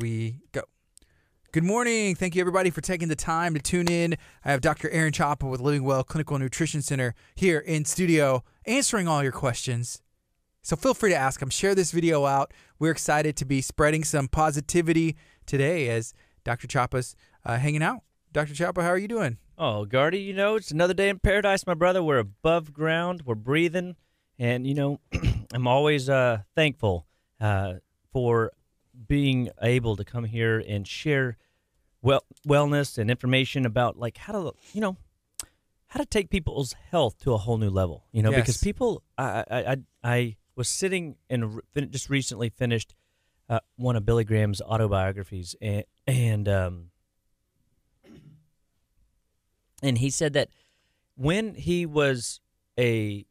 we go. Good morning. Thank you, everybody, for taking the time to tune in. I have Dr. Aaron Choppa with Living Well Clinical Nutrition Center here in studio answering all your questions. So feel free to ask them. Share this video out. We're excited to be spreading some positivity today as Dr. Choppa's uh, hanging out. Dr. Choppa, how are you doing? Oh, Guardy, you know, it's another day in paradise, my brother. We're above ground, we're breathing, and, you know, I'm always uh, thankful uh, for being able to come here and share well wellness and information about like how to you know how to take people's health to a whole new level. You know, yes. because people, I, I, I, I, was sitting and re- just recently finished uh, one of Billy Graham's autobiographies, and and um, and he said that when he was a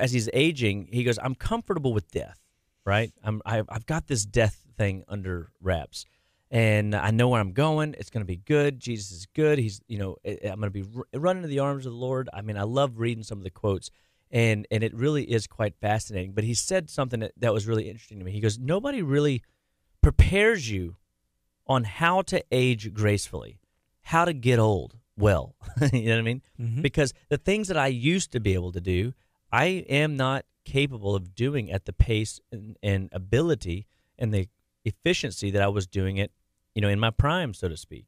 as he's aging, he goes, "I'm comfortable with death, right? I'm I, am i have got this death thing under wraps. And I know where I'm going. It's going to be good. Jesus is good. He's, you know, I'm going to be running to the arms of the Lord. I mean, I love reading some of the quotes, and and it really is quite fascinating. But he said something that, that was really interesting to me. He goes, nobody really prepares you on how to age gracefully, how to get old well. you know what I mean? Mm-hmm. Because the things that I used to be able to do, I am not capable of doing at the pace and, and ability and the efficiency that I was doing it, you know, in my prime, so to speak.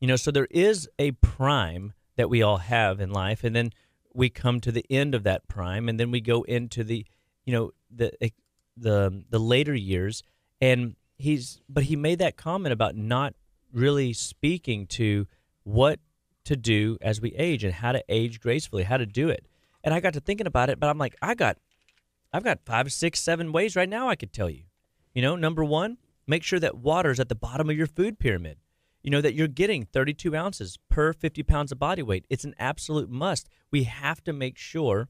You know, so there is a prime that we all have in life, and then we come to the end of that prime, and then we go into the, you know, the eh, the the later years, and he's but he made that comment about not really speaking to what to do as we age and how to age gracefully, how to do it. And I got to thinking about it, but I'm like, I got, I've got five, six, seven ways right now I could tell you. You know, number one, Make sure that water is at the bottom of your food pyramid. You know, that you're getting 32 ounces per 50 pounds of body weight. It's an absolute must. We have to make sure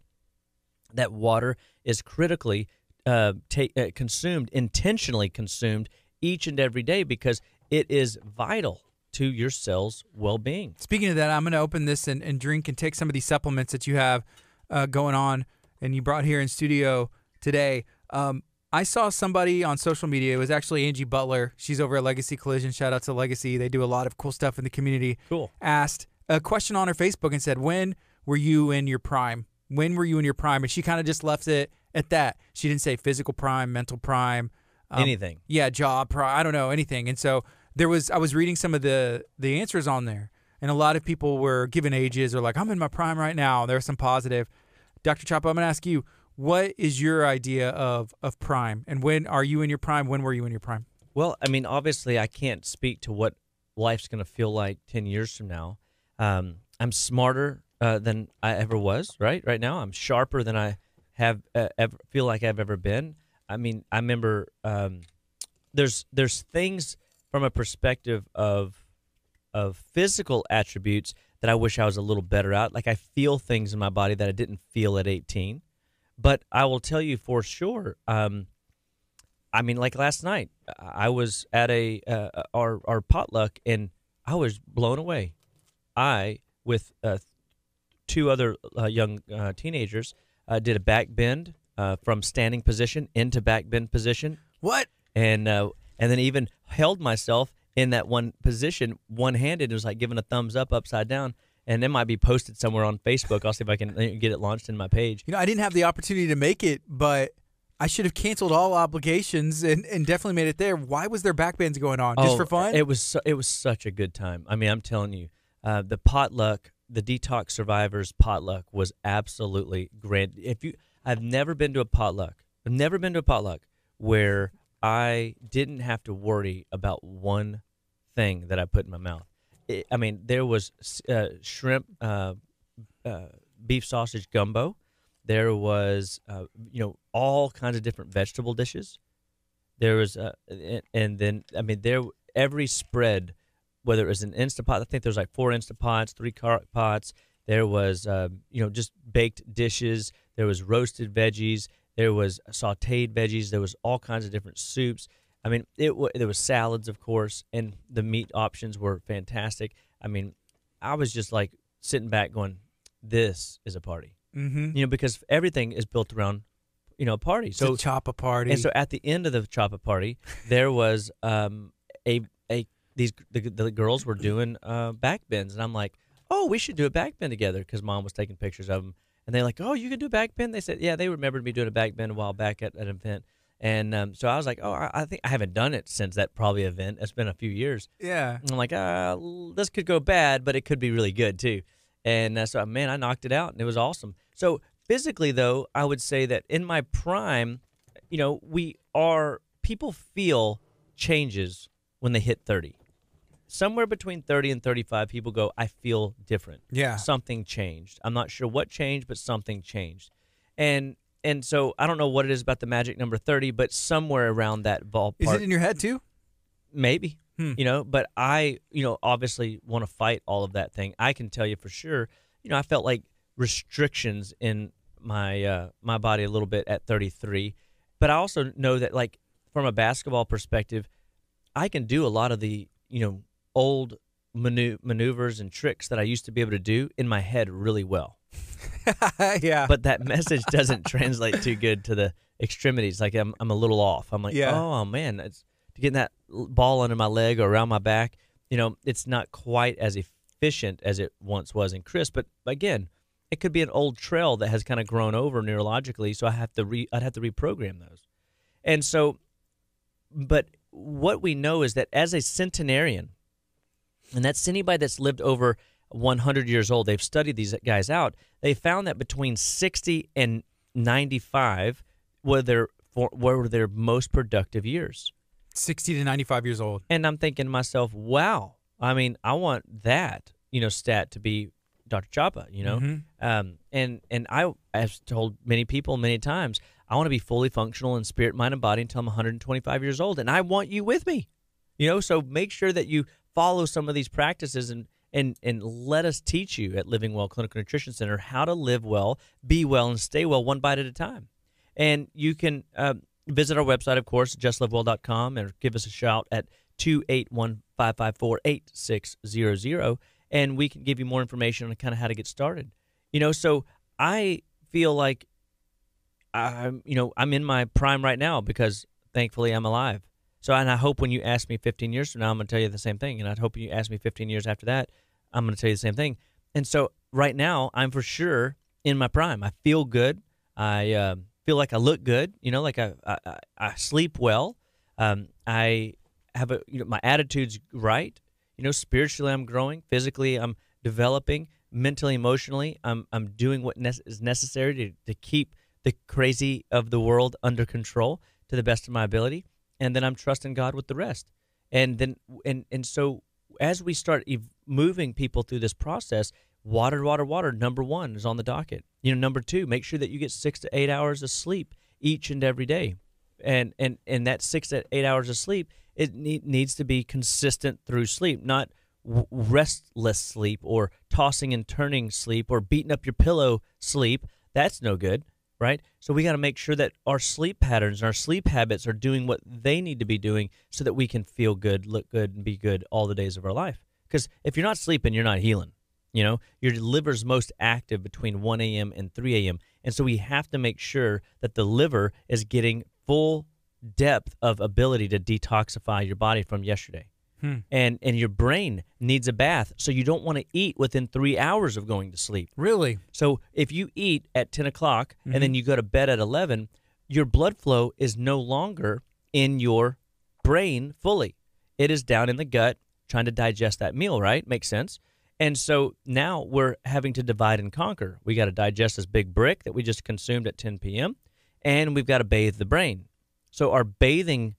that water is critically uh, ta- uh, consumed, intentionally consumed each and every day because it is vital to your cell's well being. Speaking of that, I'm going to open this and, and, drink and take some of these supplements that you have uh, going on and you brought here in studio today. Um, I saw somebody on social media. It was actually Angie Butler. She's over at Legacy Collision. Shout out to Legacy. They do a lot of cool stuff in the community. Cool. Asked a question on her Facebook and said, When were you in your prime? When were you in your prime? And she kind of just left it at that. She didn't say physical prime, mental prime, um, anything. Yeah, job prime. I don't know anything. And so there was. I was reading some of the the answers on there, and a lot of people were given ages or like, I'm in my prime right now. There was some positive. Dr. Chapa, I'm gonna ask you, what is your idea of of prime and when are you in your prime when were you in your prime well i mean obviously i can't speak to what life's going to feel like 10 years from now um, i'm smarter uh, than i ever was right right now i'm sharper than i have uh, ever feel like i've ever been i mean i remember um, there's there's things from a perspective of of physical attributes that i wish i was a little better at like i feel things in my body that i didn't feel at 18 but I will tell you for sure. Um, I mean, like last night, I was at a uh, uh, our our potluck, and I was blown away. I with uh, two other uh, young uh, teenagers uh, did a back bend from standing position into back bend position. What? And and then even held myself in that one position, one handed. It was like giving a thumbs up upside down and it might be posted somewhere on Facebook. I'll see if I can uh, get it launched in my page. You know, I didn't have the opportunity to make it, but I should have canceled all obligations and, and definitely made it there. Why was there backbands going on? Just oh, for fun? It was su- it was such a good time. I mean, I'm telling you, uh, the potluck, the detox survivors potluck was absolutely grand. If you, I've never been to a potluck. I've never been to a potluck where I didn't have to worry about one thing that I put in my mouth it, I mean, there was uh, shrimp, uh, uh, beef sausage gumbo. There was, uh, you know, all kinds of different vegetable dishes. There was, uh, and, and, then I mean, there every spread, whether it was an instant pot. I think there was like four instant pots, three crock pots. There was, um, you know, just baked dishes. There was roasted veggies. There was sautéed veggies. There was all kinds of different soups. I mean, it w- there was salads, of course, and the meat options were fantastic. I mean, I was just like sitting back, going, "This is a party," mm-hmm. you know, because everything is built around, you know, a party. So so a party, and so at the end of the a party, there was um, a a these the, the girls were doing uh, back bends, and I'm like, "Oh, we should do a back bend together," because mom was taking pictures of them. And they're like, oh, you can do a back bend? They said, yeah, they remembered me doing a back bend a while back at, at an event. And um, so I was like, oh, I, I think I haven't done it since that probably event. It's been a few years. Yeah. And I'm like, uh, this could go bad, but it could be really good too. And uh, so, man, I knocked it out and it was awesome. So physically, though, I would say that in my prime, you know, we are, people feel changes when they hit 30. Somewhere between 30 and 35, people go, I feel different. Yeah. Something changed. I'm not sure what changed, but something changed. And and so I don't know what it is about the magic number 30, but somewhere around that ballpark. Is it in your head too? Maybe. Hmm. You know, but I, you know, obviously want to fight all of that thing. I can tell you for sure, you know, I felt like restrictions in my uh my body a little bit at 33, but I also know that like from a basketball perspective, I can do a lot of the, you know, old manu- maneuvers and tricks that I used to be able to do in my head really well. yeah. But that message doesn't translate too good to the extremities. Like I'm, I'm a little off. I'm like, yeah. oh man, it's getting that ball under my leg or around my back. You know, it's not quite as efficient as it once was in Chris. But again, it could be an old trail that has kind of grown over neurologically. So I have to re, I'd have to reprogram those. And so, but what we know is that as a centenarian, and that's anybody that's lived over 100 years old. They've studied these guys out. They found that between 60 and 95 were their were their most productive years. 60 to 95 years old. And I'm thinking to myself, wow. I mean, I want that, you know, stat to be Dr. Chapa, you know. Mm-hmm. Um, and and I have told many people many times, I want to be fully functional in spirit, mind, and body until I'm 125 years old, and I want you with me, you know. So make sure that you follow some of these practices and and and let us teach you at Living Well Clinical Nutrition Center how to live well, be well, and stay well one bite at a time. And you can uh, visit our website, of course, justlivewell.com, or give us a shout at 281 554 8600, and we can give you more information on kind of how to get started. You know, so I feel like I'm, you know, I'm in my prime right now because thankfully I'm alive. So, and I hope when you ask me 15 years from now, I'm going to tell you the same thing. And I hope you ask me 15 years after that, I'm going to tell you the same thing. And so, right now, I'm for sure in my prime. I feel good. I uh, feel like I look good. You know, like I I, I sleep well. Um, I have a you know my attitude's right. You know, spiritually I'm growing. Physically I'm developing. Mentally, emotionally, I'm I'm doing what ne- is necessary to to keep the crazy of the world under control to the best of my ability and then I'm trusting God with the rest. And then and and so as we start ev- moving people through this process, water, water, water. Number one is on the docket. You know, number two, make sure that you get six to eight hours of sleep each and every day, and and and that six to eight hours of sleep it needs to be consistent through sleep, not w- restless sleep or tossing and turning sleep or beating up your pillow sleep. That's no good right? So we got to make sure that our sleep patterns and our sleep habits are doing what they need to be doing so that we can feel good, look good, and be good all the days of our life. Because if you're not sleeping, you're not healing. You know, your liver's most active between 1 a.m. and 3 a.m. And so we have to make sure that the liver is getting full depth of ability to detoxify your body from yesterday. Hmm. And and your brain needs a bath, so you don't want to eat within three hours of going to sleep. Really? So if you eat at ten o'clock mm-hmm. and then mm-hmm. you go to bed at eleven, your blood flow is no longer in your brain fully. It is down in the gut trying to digest that meal. Right? Makes sense. And so now we're having to divide and conquer. We got to digest this big brick that we just consumed at 10 p.m. and we've got to bathe the brain. So our bathing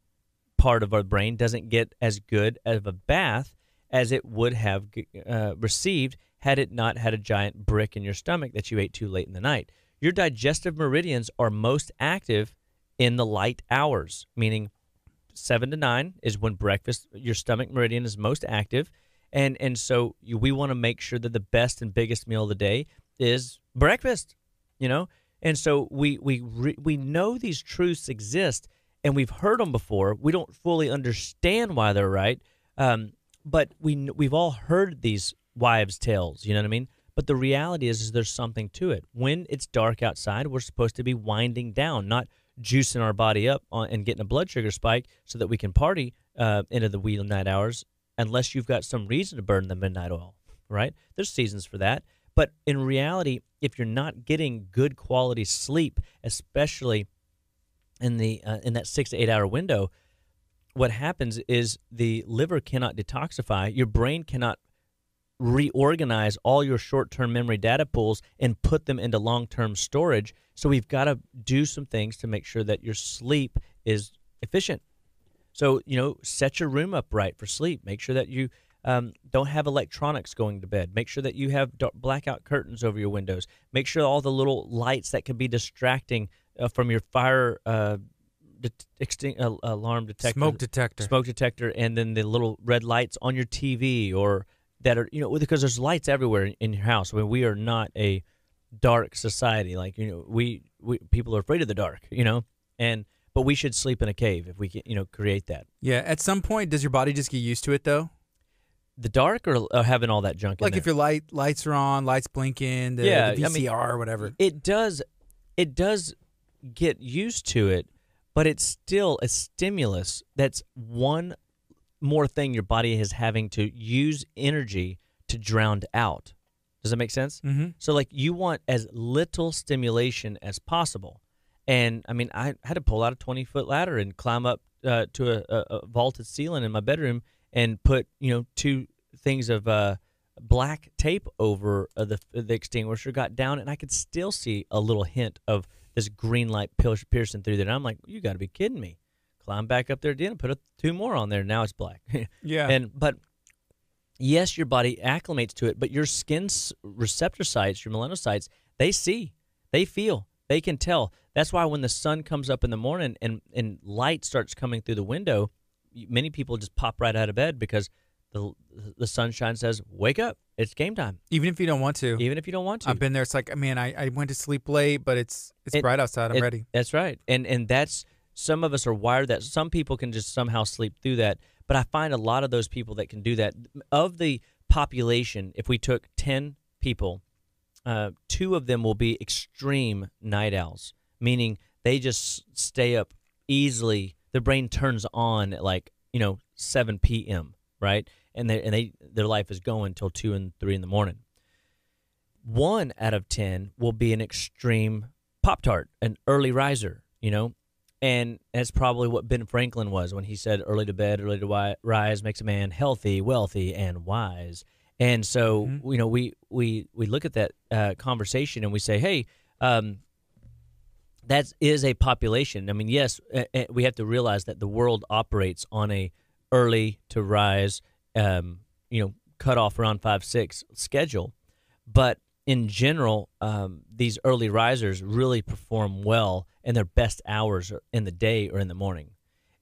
part of our brain doesn't get as good of a bath as it would have uh, received had it not had a giant brick in your stomach that you ate too late in the night. Your digestive meridians are most active in the light hours, meaning seven to nine is when breakfast, your stomach meridian is most active. And, and so you, we want to make sure that the best and biggest meal of the day is breakfast, you know? And so we, we, re, we know these truths exist and we've heard them before. We don't fully understand why they're right, um, but we we've all heard these wives' tales. You know what I mean? But the reality is, is there's something to it. When it's dark outside, we're supposed to be winding down, not juicing our body up on, and getting a blood sugar spike so that we can party uh, into the wee night hours. Unless you've got some reason to burn the midnight oil, right? There's seasons for that. But in reality, if you're not getting good quality sleep, especially in the uh, in that six to eight hour window, what happens is the liver cannot detoxify. Your brain cannot reorganize all your short term memory data pools and put them into long term storage. So we've got to do some things to make sure that your sleep is efficient. So, you know, set your room up right for sleep. Make sure that you um, don't have electronics going to bed. Make sure that you have dark, blackout curtains over your windows. Make sure all the little lights that could be distracting uh, from your fire uh, de- extinct, uh, alarm detector, smoke detector, smoke detector, and then the little red lights on your TV or that are you know because there's lights everywhere in, in your house. I mean, we are not a dark society. Like you know, we, we people are afraid of the dark. You know, and but we should sleep in a cave if we can you know create that. Yeah. At some point, does your body just get used to it though? the dark or, having all that junk like if your light lights are on lights blinking the, yeah, the vcr I mean, or whatever it does it does get used to it, but it's still a stimulus. That's one more thing your body is having to use energy to drown out. Does that make sense? Mm-hmm. So, like, you want as little stimulation as possible. And I mean, I had to pull out a 20 foot ladder and climb up uh, to a, a, a, vaulted ceiling in my bedroom and put, you know, two things of uh, black tape over uh, the, the extinguisher, got down, and I could still see a little hint of this green light piercing through there. And I'm like, you got to be kidding me. Climb back up there again and put a, two more on there. Now it's black. yeah. And but yes, your body acclimates to it, but your skin's receptor sites, your melanocytes, they see, they feel, they can tell. That's why when the sun comes up in the morning and and light starts coming through the window, many people just pop right out of bed because the the sunshine says, "Wake up! It's game time." Even if you don't want to. Even if you don't want to. I've been there. It's like, man, I, I went to sleep late, but it's it's it, bright outside. I'm it, ready. That's right, and and that's some of us are wired that. Some people can just somehow sleep through that, but I find a lot of those people that can do that of the population. If we took ten people, uh, two of them will be extreme night owls, meaning they just stay up easily. Their brain turns on at like you know 7 p.m right? And they and they their life is going till two and three in the morning. One out of ten will be an extreme pop tart, an early riser, you know, and that's probably what Ben Franklin was when he said, "Early to bed, early to rise makes a man healthy, wealthy, and wise." And so, mm-hmm. you know, we we we look at that uh, conversation and we say, "Hey, um, that is a population." I mean, yes, eh, eh, we have to realize that the world operates on a early to rise, um, you know, cut off around five six schedule, but in general, um, these early risers really perform well, in their best hours in the day or in the morning,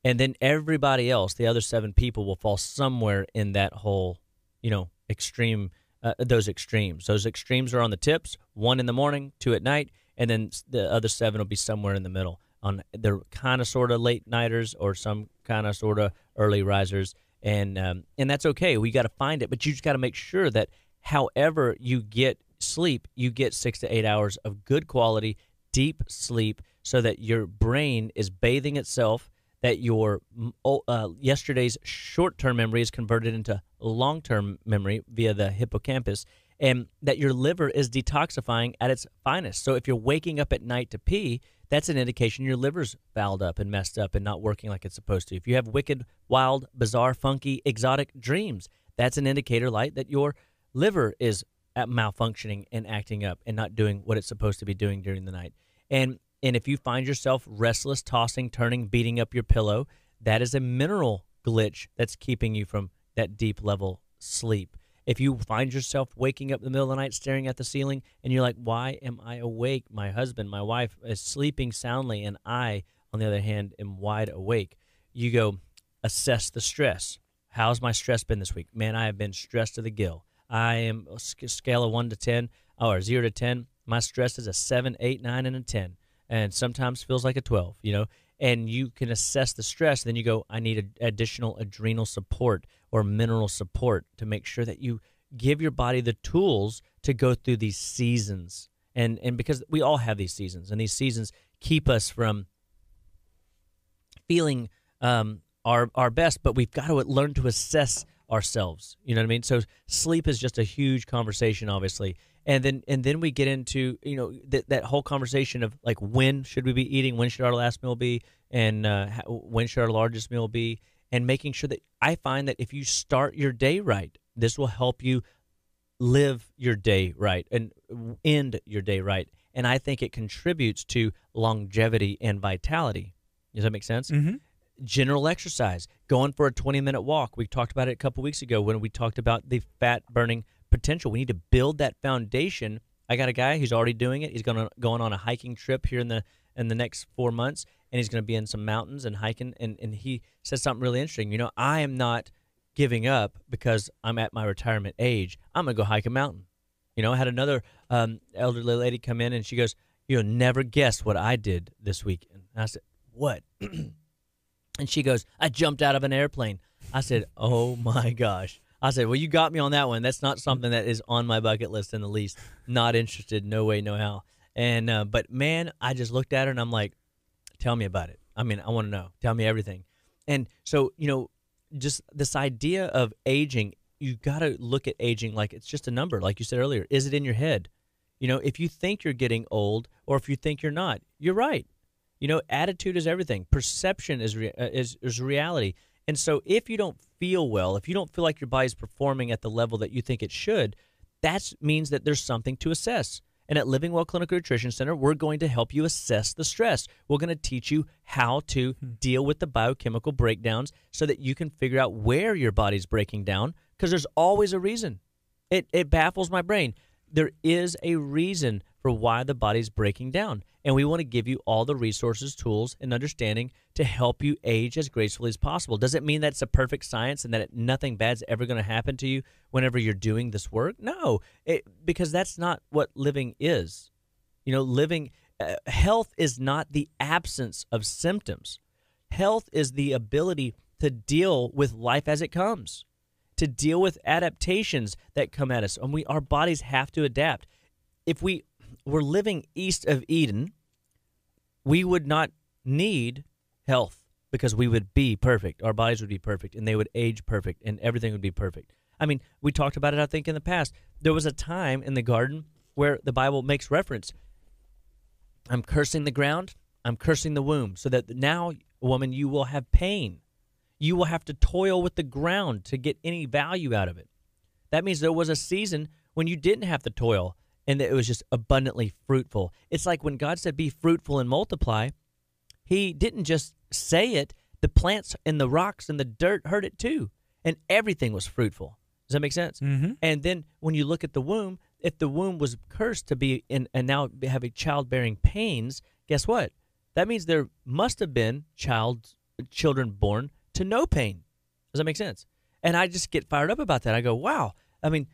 and then everybody else, the other seven people, will fall somewhere in that whole, you know, extreme. Uh, those extremes. Those extremes are on the tips, one in the morning, two at night, and then the other seven will be somewhere in the middle. On they're kind of sort of late nighters or some kind of sort of early risers, and um, and that's okay. We got to find it, but you just got to make sure that however you get sleep, you get six to eight hours of good quality deep sleep, so that your brain is bathing itself. That your uh, yesterday's short-term memory is converted into long-term memory via the hippocampus, and that your liver is detoxifying at its finest. So if you're waking up at night to pee, that's an indication your liver's fouled up and messed up and not working like it's supposed to. If you have wicked, wild, bizarre, funky, exotic dreams, that's an indicator light that your liver is malfunctioning and acting up and not doing what it's supposed to be doing during the night. And and if you find yourself restless, tossing, turning, beating up your pillow, that is a mineral glitch that's keeping you from that deep level sleep. If you find yourself waking up in the middle of the night staring at the ceiling and you're like, why am I awake? My husband, my wife is sleeping soundly, and I, on the other hand, am wide awake. You go, assess the stress. How's my stress been this week? Man, I have been stressed to the gill. I am uh, scale of one to 10 or zero to 10. My stress is a seven, eight, nine, and a 10. And sometimes feels like a 12, you know? and you can assess the stress. Then you go, I need a, additional adrenal support or mineral support to make sure that you give your body the tools to go through these seasons. And and because we all have these seasons, and these seasons keep us from feeling um, our our best, but we've got to uh, learn to assess ourselves. You know what I mean? So sleep is just a huge conversation, obviously. And then and then we get into you know th- that whole conversation of like when should we be eating? When should our last meal be? And uh, when should our largest meal be? And making sure that I find that if you start your day right, this will help you live your day right and end your day right. And I think it contributes to longevity and vitality. Does that make sense? Mm-hmm general exercise, going for a 20 minute walk. We talked about it a couple weeks ago when we talked about the fat burning potential. We need to build that foundation. I got a guy who's already doing it. He's going going on a hiking trip here in the in the next 4 months and he's going to be in some mountains and hiking and and he said something really interesting. You know, I am not giving up because I'm at my retirement age. I'm going to go hike a mountain. You know, I had another um, elderly lady come in and she goes, You'll never guess what I did this weekend. And I said, What? And she goes, I jumped out of an airplane. I said, Oh my gosh. I said, Well, you got me on that one. That's not something that is on my bucket list in the least. Not interested. No way, no how. And, uh, but man, I just looked at her and I'm like, Tell me about it. I mean, I want to know. Tell me everything. And so, you know, just this idea of aging, you got to look at aging like it's just a number, like you said earlier. Is it in your head? You know, if you think you're getting old or if you think you're not, you're right. You know, attitude is everything. Perception is re- uh, is is reality. And so, if you don't feel well, if you don't feel like your body is performing at the level that you think it should, that means that there's something to assess. And at Living Well Clinical Nutrition Center, we're going to help you assess the stress. We're going to teach you how to hmm. deal with the biochemical breakdowns so that you can figure out where your body's breaking down because there's always a reason. It, it baffles my brain. There is a reason for why the body's breaking down. And we want to give you all the resources, tools, and understanding to help you age as gracefully as possible. Does it mean that's a perfect science and that nothing bad's ever going to happen to you whenever you're doing this work? No, it, because that's not what living is. You know, living, uh, health is not the absence of symptoms, health is the ability to deal with life as it comes. To deal with adaptations that come at us, and we our bodies have to adapt. If we were living east of Eden, we would not need health because we would be perfect. Our bodies would be perfect and they would age perfect and everything would be perfect. I mean, we talked about it, I think, in the past. There was a time in the garden where the Bible makes reference I'm cursing the ground, I'm cursing the womb, so that now, woman, you will have pain. You will have to toil with the ground to get any value out of it. That means there was a season when you didn't have to toil and that it was just abundantly fruitful. It's like when God said, Be fruitful and multiply, He didn't just say it, the plants and the rocks and the dirt heard it too, and everything was fruitful. Does that make sense? Mm-hmm. And then when you look at the womb, if the womb was cursed to be in and now having childbearing pains, guess what? That means there must have been child children born to no pain. Does that make sense? And I just get fired up about that. I go, wow. I mean,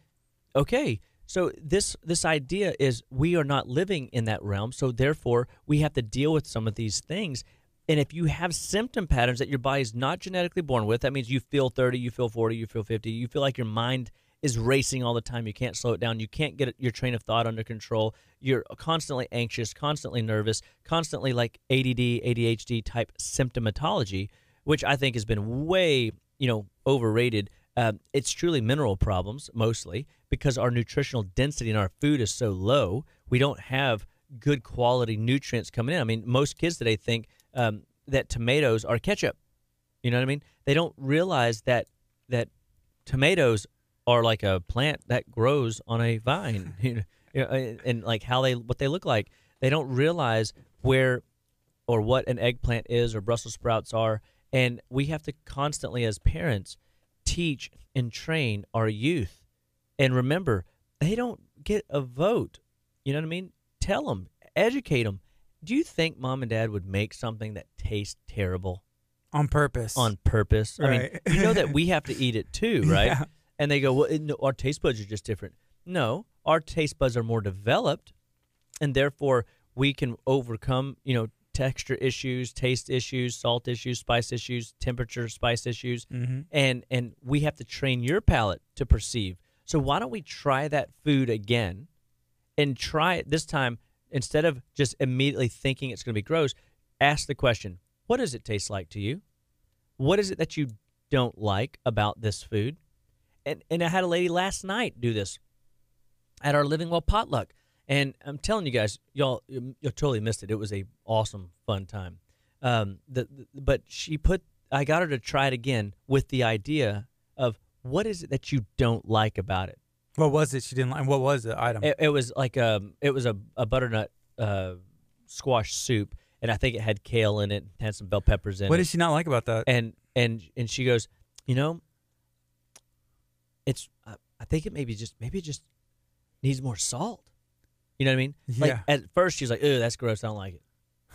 okay, so this this idea is we are not living in that realm, so therefore we have to deal with some of these things. And if you have symptom patterns that your body is not genetically born with, that means you feel 30, you feel 40, you feel 50, you feel like your mind is racing all the time. You can't slow it down. You can't get your train of thought under control. You're constantly anxious, constantly nervous, constantly like ADD, ADHD type symptomatology, which I think has been way, you know, overrated uh, it's truly mineral problems mostly because our nutritional density in our food is so low. We don't have good quality nutrients coming in. I mean, most kids today think um, that tomatoes are ketchup. You know what I mean? They don't realize that that tomatoes are like a plant that grows on a vine. You know, you know and, and like how they what they look like. They don't realize where or what an eggplant is or Brussels sprouts are. And we have to constantly, as parents, teach and train our youth. And remember, they don't get a vote. You know what I mean? Tell them, educate them. Do you think mom and dad would make something that tastes terrible? On purpose. On purpose. Right. I mean, you know that we have to eat it too, right? Yeah. And they go, well, our taste buds are just different. No, our taste buds are more developed, and therefore we can overcome, you know, texture issues, taste issues, salt issues, spice issues, temperature, spice issues, mm-hmm. and and we have to train your palate to perceive. So why don't we try that food again, and try it this time instead of just immediately thinking it's going to be gross. Ask the question: What does it taste like to you? What is it that you don't like about this food? And and I had a lady last night do this at our Living Well potluck. And I'm telling you guys, y'all, um, you totally missed it. It was a awesome, fun time. Um, the, the, but she put, I got her to try it again with the idea of what is it that you don't like about it. What was it she didn't like? What was the item? It, it was like a, um, it was a, a butternut uh, squash soup, and I think it had kale in it, had some bell peppers in what it. What did she not like about that? And and and she goes, you know, it's I, I think it maybe just maybe it just needs more salt. You know what I mean? Yeah. Like at first she's like, "Ooh, that's gross. I don't like it."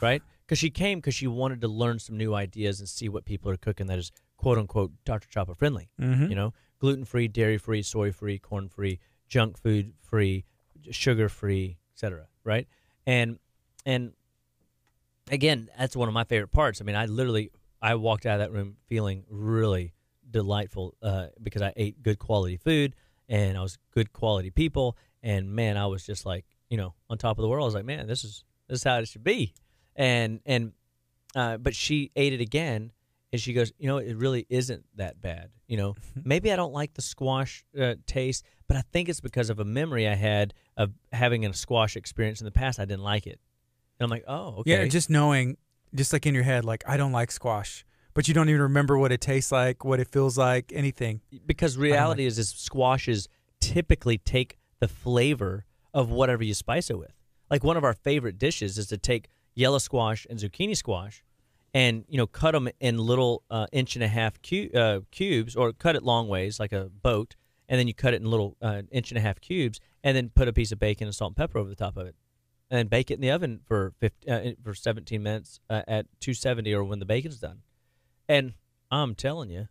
Right? Because she came because she wanted to learn some new ideas and see what people are cooking that is quote unquote Dr. Chopper friendly. Mm-hmm. You know, gluten free, dairy free, soy free, corn free, junk food free, sugar free, etc. Right? And and again, that's one of my favorite parts. I mean, I literally I walked out of that room feeling really delightful uh, because I ate good quality food and I was good quality people. And man, I was just like you know, on top of the world. I was like, man, this is this is how it should be. And and uh, but she ate it again, and she goes, you know, it really isn't that bad. You know, maybe I don't like the squash uh, taste, but I think it's because of a memory I had of having a squash experience in the past. I didn't like it, and I'm like, oh, okay. Yeah, just knowing, just like in your head, like I don't like squash. But you don't even remember what it tastes like, what it feels like, anything. Because reality like is, is squashes typically take the flavor of whatever you spice it with. Like one of our favorite dishes is to take yellow squash and zucchini squash, and you know cut them in little uh, inch and a half cu- uh, cubes, or cut it long ways like a boat, and then you cut it in little uh, inch and a half cubes, and then put a piece of bacon and salt and pepper over the top of it, and bake it in the oven for 15, uh, for 17 minutes uh, at 270 or when the bacon's done. And I'm telling you,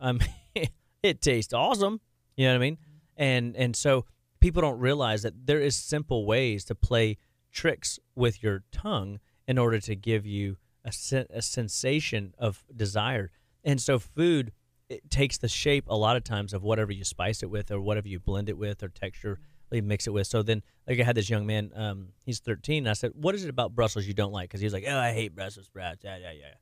I mean, it tastes awesome. You know what I mean? And and so people don't realize that there is simple ways to play tricks with your tongue in order to give you a, sen- a sensation of desire. And so food it takes the shape a lot of times of whatever you spice it with or whatever you blend it with or texture you mix it with. So then, like I had this young man, um, he's 13. I said, "What is it about Brussels you don't like?" Because he's like, "Oh, I hate Brussels sprouts." Yeah, yeah, yeah.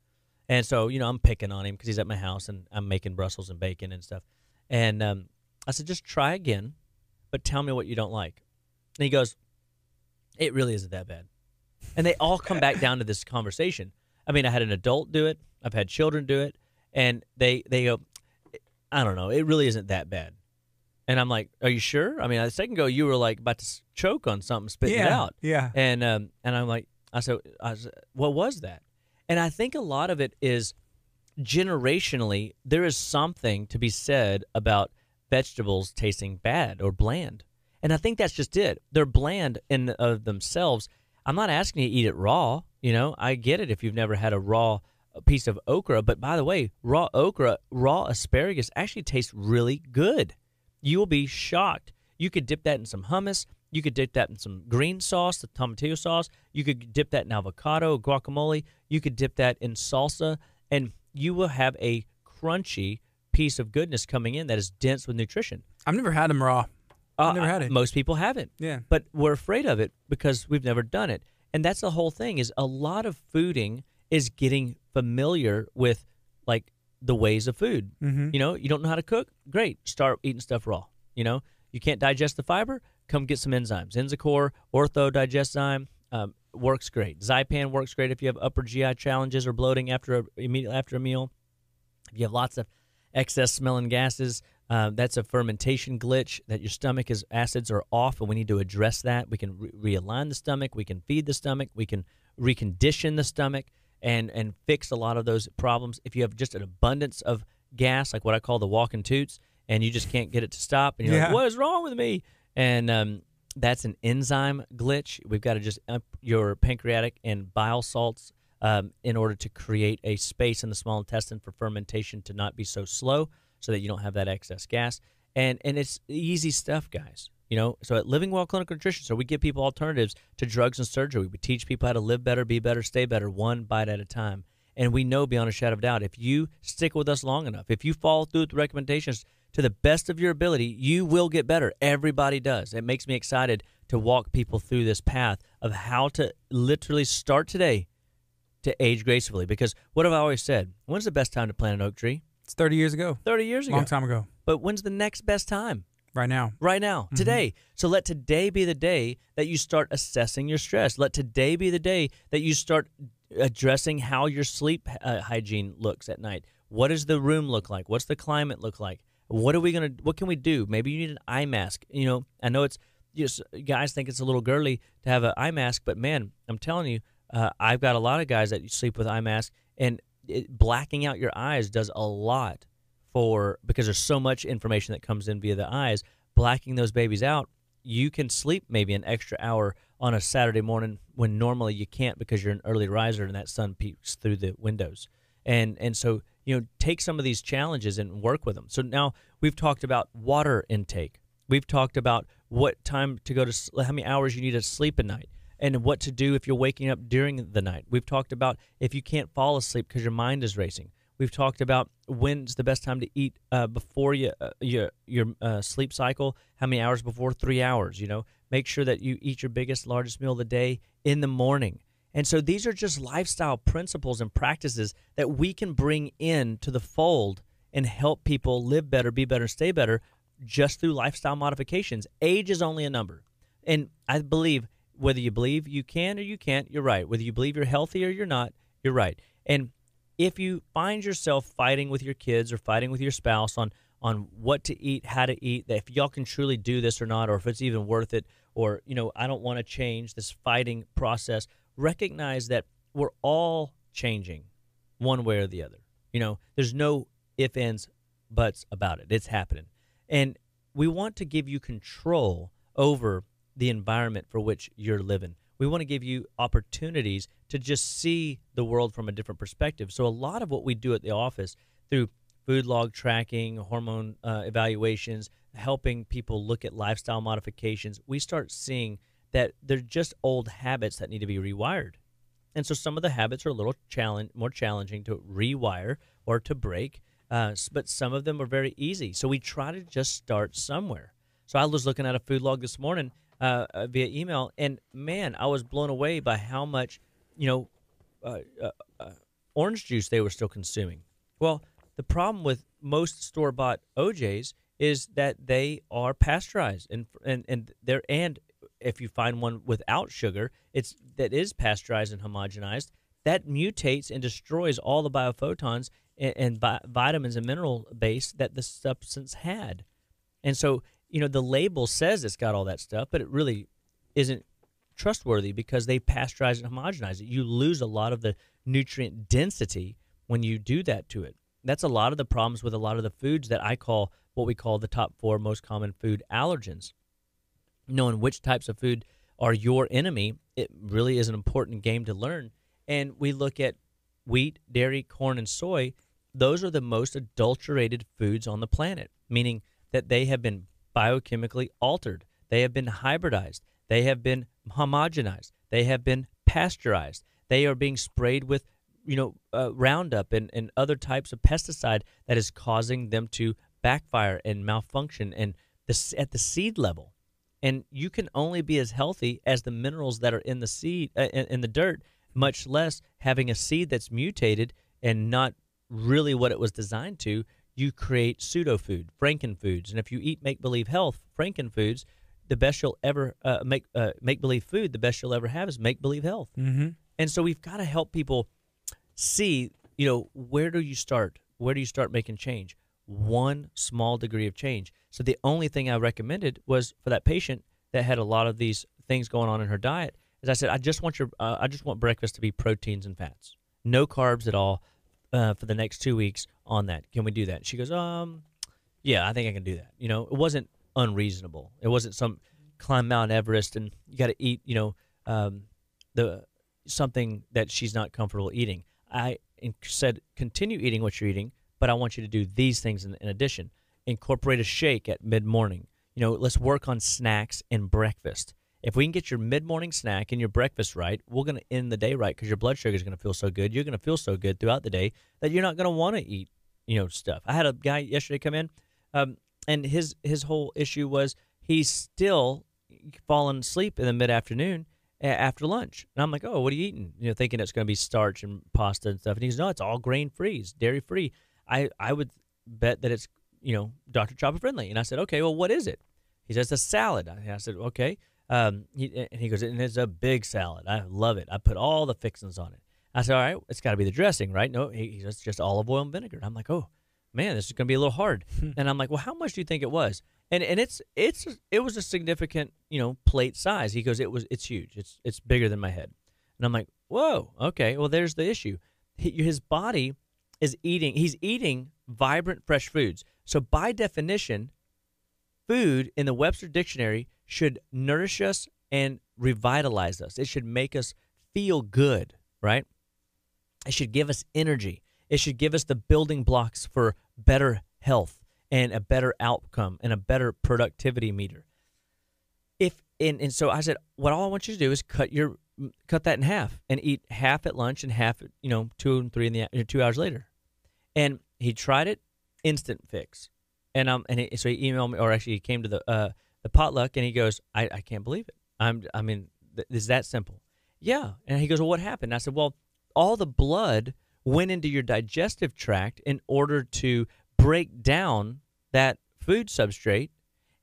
And so you know, I'm picking on him because he's at my house and I'm making Brussels and bacon and stuff. And um, I said, "Just try again but tell me what you don't like. And he goes, it really isn't that bad. And they all come back down to this conversation. I mean, I had an adult do it. I've had children do it, and they they go, I don't know. It really isn't that bad. And I'm like, Are you sure? I mean, a second ago you were like about to choke on something, spit yeah, it out. Yeah. And um, and I'm like, I said, I said, what was that? And I think a lot of it is generationally there is something to be said about vegetables tasting bad or bland. And I think that's just it. They're bland in of themselves. I'm not asking you to eat it raw. You know, I get it if you've never had a raw piece of okra. But by the way, raw okra, raw asparagus actually tastes really good. You will be shocked. You could dip that in some hummus. You could dip that in some green sauce, the tomato sauce. You could dip that in avocado, guacamole. You could dip that in salsa, and you will have a crunchy piece of goodness coming in that is dense with nutrition. I've never had them raw. Uh, I've never had it. most people haven't. Yeah. But we're afraid of it because we've never done it. And that's the whole thing is a lot of fooding is getting familiar with like the ways of food. Mm-hmm. You know, you don't know how to cook? Great. Start eating stuff raw. You know, you can't digest the fiber? Come get some enzymes. Enzacor, Ortho Digestzyme um, works great. Zypan works great if you have upper GI challenges or bloating after a, immediately after a meal. If you have lots of excess smelling gases. Uh, that's a fermentation glitch that your stomach is acids are off, and we need to address that. We can re- realign the stomach, we can feed the stomach, we can recondition the stomach, and and fix a lot of those problems. If you have just an abundance of gas, like what I call the walking toots, and you just can't get it to stop, and you're yeah. like, "What is wrong with me?" and um, that's an enzyme glitch. We've got to just up your pancreatic and bile salts um, in order to create a space in the small intestine for fermentation to not be so slow so that you don't have that excess gas. And, and it's easy stuff, guys. You know, so at Living Well Clinical Nutrition, so we give people alternatives to drugs and surgery. We teach people how to live better, be better, stay better, one bite at a time. And we know beyond a shadow of doubt, if you stick with us long enough, if you follow through with the recommendations to the best of your ability, you will get better. Everybody does. It makes me excited to walk people through this path of how to literally start today to age gracefully. Because what have I always said? When's the best time to plant an oak tree? It's 30 years ago. 30 years ago. Long time ago. But when's the next best time? Right now. Right now. Mm-hmm. Today. So let today be the day that you start assessing your stress. Let today be the day that you start addressing how your sleep uh, hygiene looks at night. What does the room look like? What's the climate look like? What are we going to what can we do? Maybe you need an eye mask. You know, I know it's you guys think it's a little girly to have an eye mask, but man, I'm telling you, uh, I've got a lot of guys that sleep with eye masks, and it, blacking out your eyes does a lot for because there's so much information that comes in via the eyes. Blacking those babies out, you can sleep maybe an extra hour on a Saturday morning when normally you can't because you're an early riser and that sun peeks through the windows. And and so you know take some of these challenges and work with them. So now we've talked about water intake. We've talked about what time to go to how many hours you need to sleep a night and what to do if you're waking up during the night. We've talked about if you can't fall asleep because your mind is racing. We've talked about when's the best time to eat uh, before you, uh, your your uh, sleep cycle. How many hours before? Three hours. You know, make sure that you eat your biggest, largest meal of the day in the morning. And so these are just lifestyle principles and practices that we can bring in to the fold and help people live better, be better, stay better just through lifestyle modifications. Age is only a number. And I believe whether you believe you can or you can't, you're right. Whether you believe you're healthy or you're not, you're right. And if you find yourself fighting with your kids or fighting with your spouse on on what to eat, how to eat, if y'all can truly do this or not, or if it's even worth it, or you know, I don't want to change this fighting process. Recognize that we're all changing, one way or the other. You know, there's no if ands buts about it. It's happening, and we want to give you control over the environment for which you're living. We want to give you opportunities to just see the world from a different perspective. So, a lot of what we do at the office through food log tracking, hormone uh, evaluations, helping people look at lifestyle modifications, we start seeing that they're just old habits that need to be rewired. And so some of the habits are a little challenge, more challenging to rewire or to break, uh, but some of them are very easy. So we try to just start somewhere. So I was looking at a food log this morning, uh, uh, via email, and man, I was blown away by how much you know uh, uh, uh orange juice they were still consuming. Well, the problem with most store bought OJ's is that they are pasteurized, and and and they're and if you find one without sugar, it's that is pasteurized and homogenized. That mutates and destroys all the biophotons and, and bi- vitamins and mineral base that the substance had. And so you know, the label says it's got all that stuff, but it really isn't trustworthy because they pasteurize and homogenize it. You lose a lot of the nutrient density when you do that to it. That's a lot of the problems with a lot of the foods that I call what we call the top four most common food allergens. Knowing which types of food are your enemy, it really is an important game to learn. And we look at wheat, dairy, corn, and soy. Those are the most adulterated foods on the planet, meaning that they have been biochemically altered. They have been hybridized. They have been homogenized. They have been pasteurized. They are being sprayed with, you know, uh, Roundup and, and other types of pesticide that is causing them to backfire and malfunction and the, at the seed level. And you can only be as healthy as the minerals that are in the seed uh, in, in the dirt, much less having a seed that's mutated and not really what it was designed to you create pseudo food, frankenfoods. And if you eat make believe health, frankenfoods, the best you'll ever uh, make uh, make believe food, the best you'll ever have is make believe health. Mm-hmm. And so we've got to help people see, you know, where do you start? Where do you start making change? One small degree of change. So the only thing I recommended was for that patient that had a lot of these things going on in her diet. As I said, I just want your, uh, I just want breakfast to be proteins and fats, no carbs at all uh, for the next two weeks on that. Can we do that? She goes, um, yeah, I think I can do that. You know, it wasn't unreasonable. It wasn't some climb Mount Everest and you got to eat, you know, um, the something that she's not comfortable eating. I said, continue eating what you're eating, but I want you to do these things in, in addition. Incorporate a shake at mid morning. You know, let's work on snacks and breakfast. If we can get your mid morning snack and your breakfast right, we're going to end the day right because your blood sugar is going to feel so good. You're going to feel so good throughout the day that you're not going to want to eat, you know, stuff. I had a guy yesterday come in, um, and his his whole issue was he's still falling asleep in the mid afternoon after lunch. And I'm like, oh, what are you eating? You know, thinking it's going to be starch and pasta and stuff. And he's no, it's all grain free, dairy free. I I would bet that it's you know Dr. Chopper friendly. And I said, okay, well, what is it? He says a salad. I said, okay. Um, he, and he goes, and it's a big salad. I love it. I put all the fixings on it. I said, all right, it's got to be the dressing, right? No, he, he says, it's just olive oil and vinegar. And I'm like, oh man, this is going to be a little hard. Hmm. and I'm like, well, how much do you think it was? And and it's it's it was a significant you know plate size. He goes, it was it's huge. It's it's bigger than my head. And I'm like, whoa, okay. Well, there's the issue. His body is eating. He's eating vibrant fresh foods. So by definition, food in the Webster dictionary should nourish us and revitalize us. It should make us feel good, right? It should give us energy. It should give us the building blocks for better health and a better outcome and a better productivity meter. If and, and so I said, what all I want you to do is cut your cut that in half and eat half at lunch and half you know two and three in the two hours later. And he tried it, instant fix. And um and he, so he emailed me or actually he came to the uh, the potluck, and he goes, I, I can't believe it. I'm, I mean, th- is that simple? Yeah. And he goes, Well, what happened? And I said, Well, all the blood went into your digestive tract in order to break down that food substrate,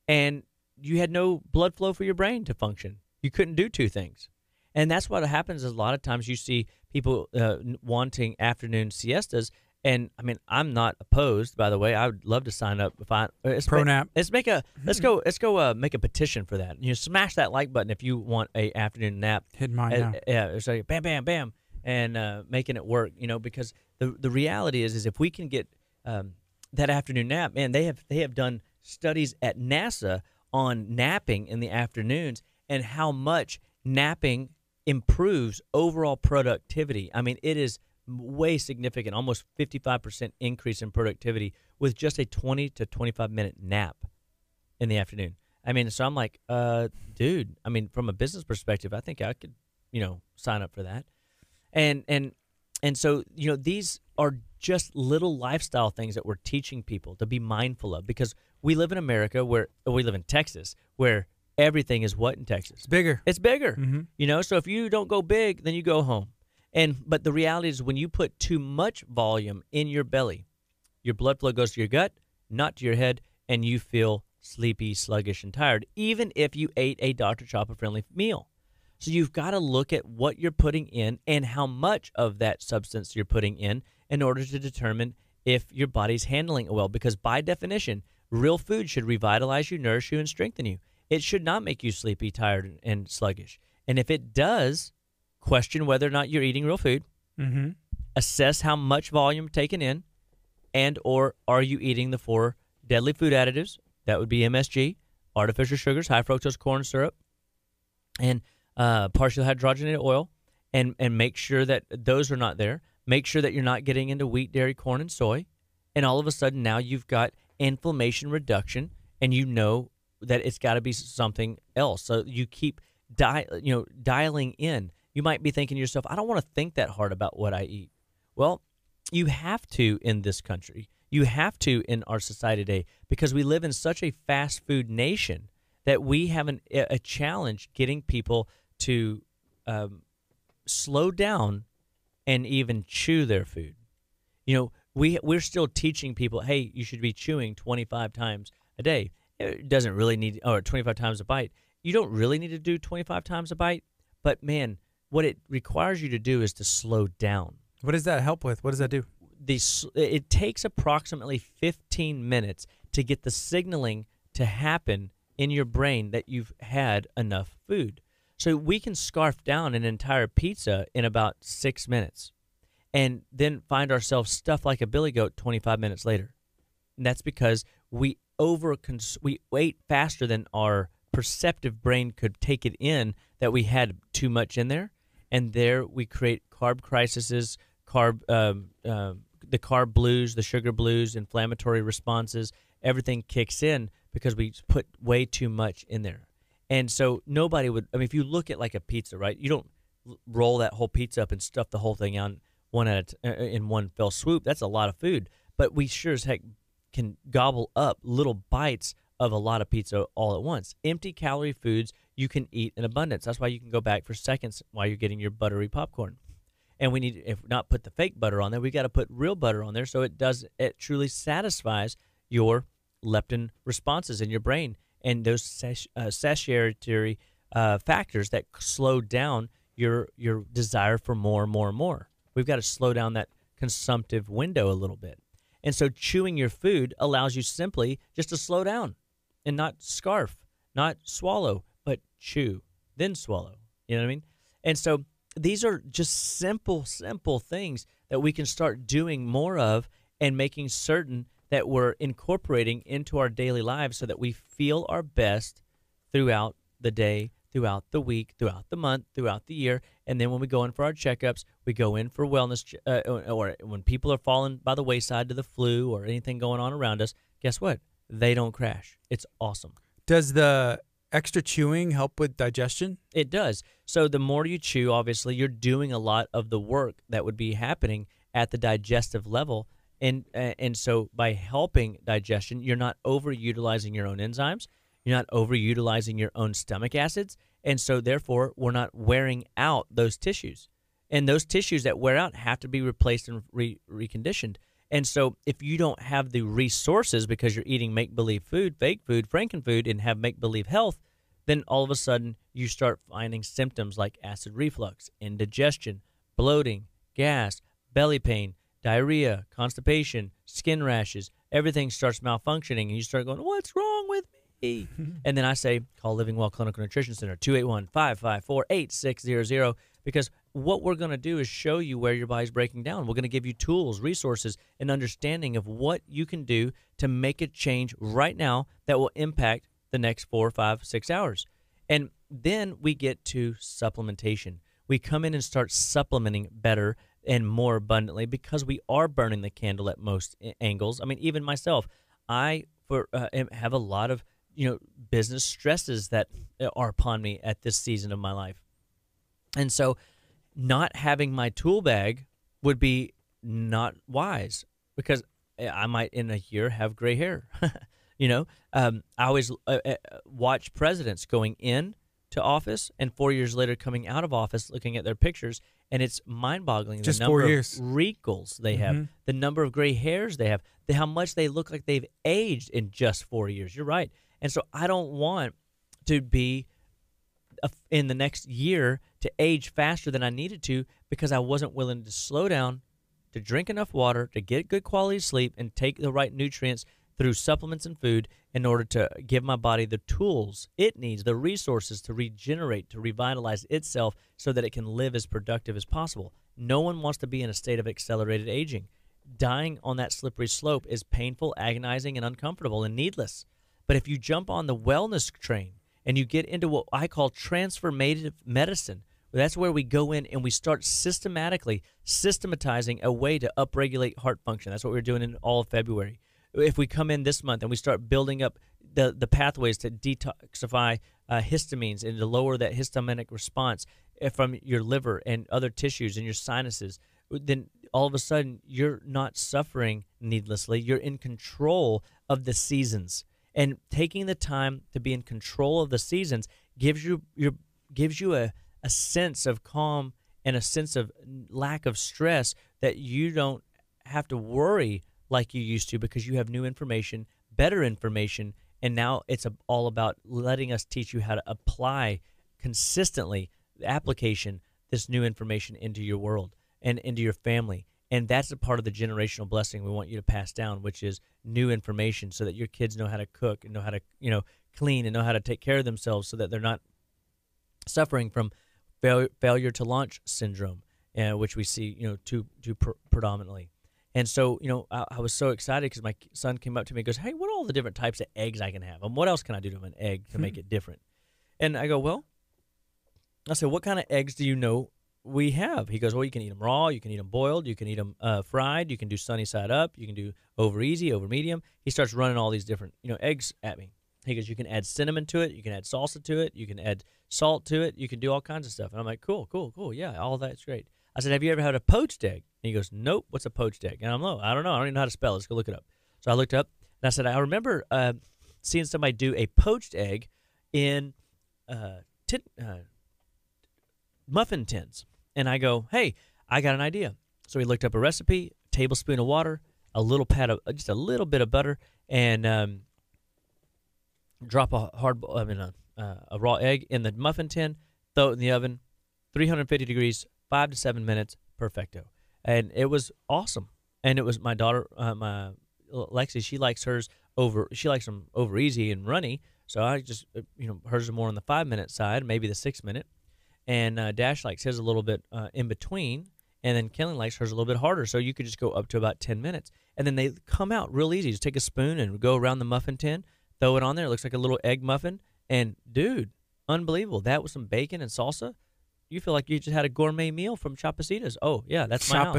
and you had no blood flow for your brain to function. You couldn't do two things. And that's what happens is a lot of times you see people uh, wanting afternoon siestas and I mean, I'm not opposed. By the way, I would love to sign up. If I uh, let's pronap, make, let's make a let's hmm. go let's go uh, make a petition for that. You know, smash that like button if you want a afternoon nap. Hit mine uh, now. Uh, yeah, it's like bam, bam, bam, and uh, making it work. You know, because the the reality is is if we can get um, that afternoon nap, man, they have they have done studies at NASA on napping in the afternoons and how much napping improves overall productivity. I mean, it is way significant, almost 55% increase in productivity with just a 20 to 25 minute nap in the afternoon. I mean, so I'm like, uh, dude, I mean, from a business perspective, I think I could, you know, sign up for that. And, and, and so, you know, these are just little lifestyle things that we're teaching people to be mindful of because we live in America where we live in Texas where everything is what in Texas? It's bigger. It's bigger. Mm-hmm. You know, so if you don't go big, then you go home. And but the reality is when you put too much volume in your belly, your blood flow goes to your gut, not to your head, and you feel sleepy, sluggish, and tired, even if you ate a Dr. Chopper friendly meal. So you've got to look at what you're putting in and how much of that substance you're putting in in order to determine if your body's handling it well. Because by definition, real food should revitalize you, nourish you, and strengthen you. It should not make you sleepy, tired, and sluggish. And if it does, question whether or not you're eating real food, mm-hmm. assess how much volume taken in, and or are you eating the four deadly food additives? That would be MSG, artificial sugars, high fructose corn syrup, and uh, partially hydrogenated oil, and and make sure that those are not there. Make sure that you're not getting into wheat, dairy, corn, and soy, and all of a sudden now you've got inflammation reduction, and you know that it's got to be something else. So you keep di- you know dialing in you might be thinking to yourself, I don't want to think that hard about what I eat. Well, you have to in this country. You have to in our society today because we live in such a fast food nation that we have an, a challenge getting people to um, slow down and even chew their food. You know, we we're still teaching people, hey, you should be chewing 25 times a day. It doesn't really need or 25 times a bite. You don't really need to do 25 times a bite, but man, what it requires you to do is to slow down. What does that help with? What does that do? The, it takes approximately 15 minutes to get the signaling to happen in your brain that you've had enough food. So we can scarf down an entire pizza in about six minutes and then find ourselves stuffed like a billy goat 25 minutes later. And that's because we over we ate faster than our perceptive brain could take it in that we had too much in there and there we create carb crises, carb um, uh, the carb blues, the sugar blues, inflammatory responses. Everything kicks in because we put way too much in there. And so nobody would. I mean, if you look at like a pizza, right? You don't roll that whole pizza up and stuff the whole thing on one at uh, in one fell swoop. That's a lot of food, but we sure as heck can gobble up little bites of a lot of pizza all at once. Empty calorie foods you can eat in abundance. That's why you can go back for seconds while you're getting your buttery popcorn. And we need, if not put the fake butter on there, we got to put real butter on there so it does, it truly satisfies your leptin responses in your brain and those uh, satiety uh, uh, factors that slow down your your desire for more, and more, and more. We've got to slow down that consumptive window a little bit. And so chewing your food allows you simply just to slow down and not scarf, not swallow, but chew, then swallow. You know what I mean? And so these are just simple, simple things that we can start doing more of and making certain that we're incorporating into our daily lives so that we feel our best throughout the day, throughout the week, throughout the month, throughout the year. And then when we go in for our checkups, we go in for wellness, uh, or when people are falling by the wayside to the flu or anything going on around us, guess what? They don't crash. It's awesome. Does the extra chewing help with digestion? It does. So the more you chew, obviously, you're doing a lot of the work that would be happening at the digestive level. And, and so by helping digestion, you're not overutilizing your own enzymes. You're not overutilizing your own stomach acids. And so therefore, we're not wearing out those tissues. And those tissues that wear out have to be replaced and re- reconditioned. And so, if you don't have the resources because you're eating make believe food, fake food, frankenfood, and have make believe health, then all of a sudden you start finding symptoms like acid reflux, indigestion, bloating, gas, belly pain, diarrhea, constipation, skin rashes. Everything starts malfunctioning, and you start going, What's wrong with me? and then I say, Call Living Well Clinical Nutrition Center, 281 554 8600, because what we're going to do is show you where your body's breaking down. We're going to give you tools, resources, and understanding of what you can do to make a change right now that will impact the next four, five, six hours. And then we get to supplementation. We come in and start supplementing better and more abundantly because we are burning the candle at most angles. I mean, even myself, I for uh, have a lot of you know business stresses that are upon me at this season of my life, and so not having my tool bag would be not wise because eh, I might in a year have gray hair. you know, um, I always uh, eh, eh, watch presidents going in to office and four years later coming out of office looking at their pictures and it's mind-boggling the number years. of wrinkles they have mm-hmm. the number of gray hairs they have the, how much they look like they've aged in just four years you're right and so i don't want to be in the next year to age faster than I needed to because I wasn't willing to slow down, to drink enough water, to get good quality sleep, and take the right nutrients through supplements and food in order to give my body the tools it needs, the resources to regenerate, to revitalize itself so that it can live as productive as possible. No one wants to be in a state of accelerated aging. Dying on that slippery slope is painful, agonizing, and uncomfortable and needless. But if you jump on the wellness train, and you get into what I call transformative medicine. That's where we go in and we start systematically systematizing a way to upregulate heart function. That's what we're doing in all of February. If we come in this month and we start building up the, the pathways to detoxify uh, histamines and to lower that histaminic response eh, from your liver and other tissues and your sinuses, then all of a sudden you're not suffering needlessly. You're in control of the seasons. And taking the time to be in control of the seasons gives you your gives you a, a sense of calm and a sense of lack of stress that you don't have to worry like you used to because you have new information, better information, and now it's all about letting us teach you how to apply consistently the application this new information into your world and into your family and that's a part of the generational blessing we want you to pass down, which is new information so that your kids know how to cook and know how to, you know, clean and know how to take care of themselves so that they're not suffering from fail- failure to launch syndrome, uh, which we see, you know, too, too pr- predominantly. And so, you know, I, I was so excited because my son came up to me and goes, Hey, what are all the different types of eggs I can have? And what else can I do to an egg to hmm. make it different? And I go, Well, I said, What kind of eggs do you know we have. He goes, well, you can eat them raw, you can eat them boiled, you can eat them uh, fried, you can do sunny side up, you can do over easy, over medium. He starts running all these different, you know, eggs at me. He goes, you can add cinnamon to it, you can add salsa to it, you can add salt to it, you can do all kinds of stuff. And I'm like, cool, cool, cool, yeah, all that's great. I said, have you ever had a poached egg? And he goes, nope, what's a poached egg? And I'm like, oh, I don't know, I don't even know how to spell. Let's go look it up. So I looked up and I said, I remember uh, seeing somebody do a poached egg in uh, tin, uh, muffin tins and I go, hey, I got an idea. So we looked up a recipe, a tablespoon of water, a little pat of just a little bit of butter, and um, drop a hard, I mean, a, uh, a raw egg in the muffin tin, throw it in the oven, 350 degrees, five to seven minutes, perfecto. And it was awesome. And it was my daughter, uh, my Lexi. She likes hers over. She likes them over easy and runny. So I just, uh, you know, hers are more on the five minute side, maybe the six minute and uh, Dash likes his a little bit uh, in between, and then Kelly likes hers a little bit harder. So you could just go up to about ten minutes, and then they come out real easy. Just take a spoon and go around the muffin tin, throw it on there. It looks like a little egg muffin, and dude, unbelievable! That was some bacon and salsa. You feel like you just had a gourmet meal from Chapasitas. Oh yeah, that's my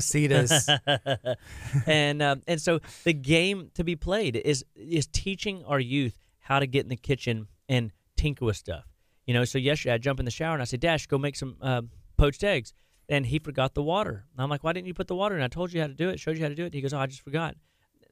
and um, and so the game to be played is is teaching our youth how to get in the kitchen and tinker with stuff you know, so yesterday I jump in the shower and I say, Dash, go make some uh, poached eggs. And he forgot the water. And I'm like, why didn't you put the water in? I told you how to do it, showed you how to do it. He goes, oh, I just forgot.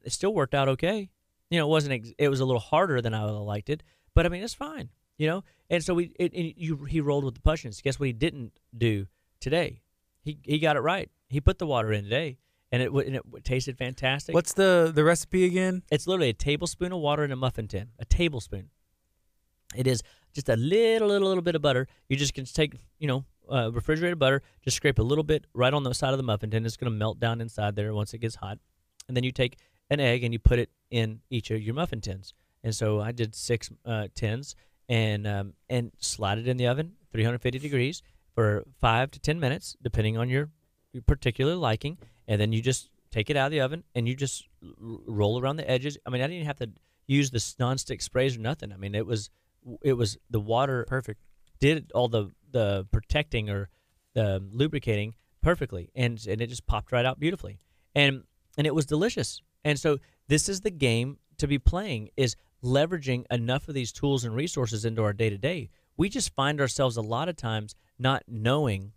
It still worked out okay. You know, it wasn't. Ex- it was a little harder than I would have liked it, but I mean, it's fine. You know, and so we it, you, he rolled with the punches. Guess what he didn't do today? He he got it right. He put the water in today, and it and it tasted fantastic. What's the the recipe again? It's literally a tablespoon of water in a muffin tin. A tablespoon. It is just a little, little, little bit of butter. You just can take, you know, uh, refrigerated butter, just scrape a little bit right on the side of the muffin tin. It's going to melt down inside there once it gets hot. And then you take an egg and you put it in each of your muffin tins. And so I did six uh, tins and um, and slide it in the oven, 350 degrees for five to ten minutes, depending on your, your particular liking. And then you just take it out of the oven and you just roll around the edges. I mean, I didn't have to use the nonstick sprays or nothing. I mean, it was it was the water perfect did all the the protecting or the lubricating perfectly, and and it just popped right out beautifully, and and it was delicious. And so this is the game to be playing is leveraging enough of these tools and resources into our day to day. We just find ourselves a lot of times not knowing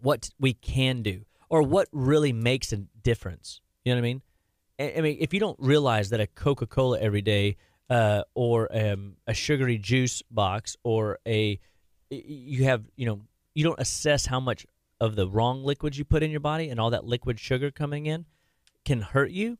what we can do or what really makes a difference. You know what I mean? I mean, if you don't realize that a Coca Cola every day uh, or um, a sugary juice box or a you have you know you don't assess how much of the wrong liquids you put in your body and all that liquid sugar coming in can hurt you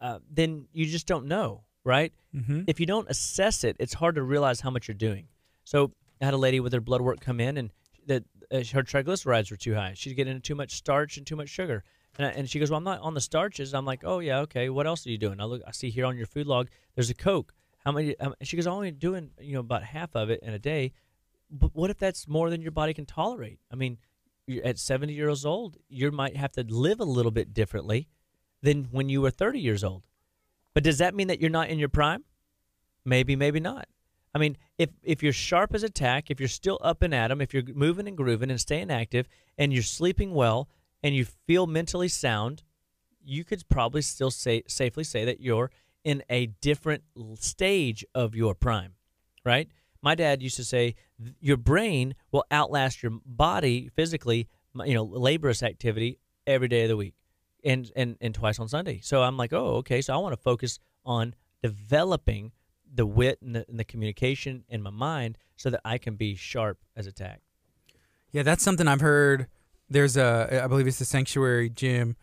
uh, then you just don't know right mm-hmm. if you don't assess it it's hard to realize how much you're doing so i had a lady with her blood work come in and that uh, her triglycerides were too high she'd get into too much starch and too much sugar and, I, and she goes, well, I'm not on the starches. I'm like, oh yeah, okay. What else are you doing? I look, I see here on your food log, there's a Coke. How many? Um, she goes, I'm only doing you know about half of it in a day. But what if that's more than your body can tolerate? I mean, you're at 70 years old, you might have to live a little bit differently than when you were 30 years old. But does that mean that you're not in your prime? Maybe, maybe not. I mean, if if you're sharp as a tack, if you're still up and at 'em, if you're moving and grooving and staying active, and you're sleeping well, and you feel mentally sound, you could probably still say safely say that you're in a different stage of your prime, right? My dad used to say your brain will outlast your body physically, you know, laborious activity every day of the week and and and twice on Sunday. So I'm like, "Oh, okay, so I want to focus on developing the wit and the, and the communication in my mind so that I can be sharp as a tack." Yeah, that's something I've heard there's a I believe it's the sanctuary gym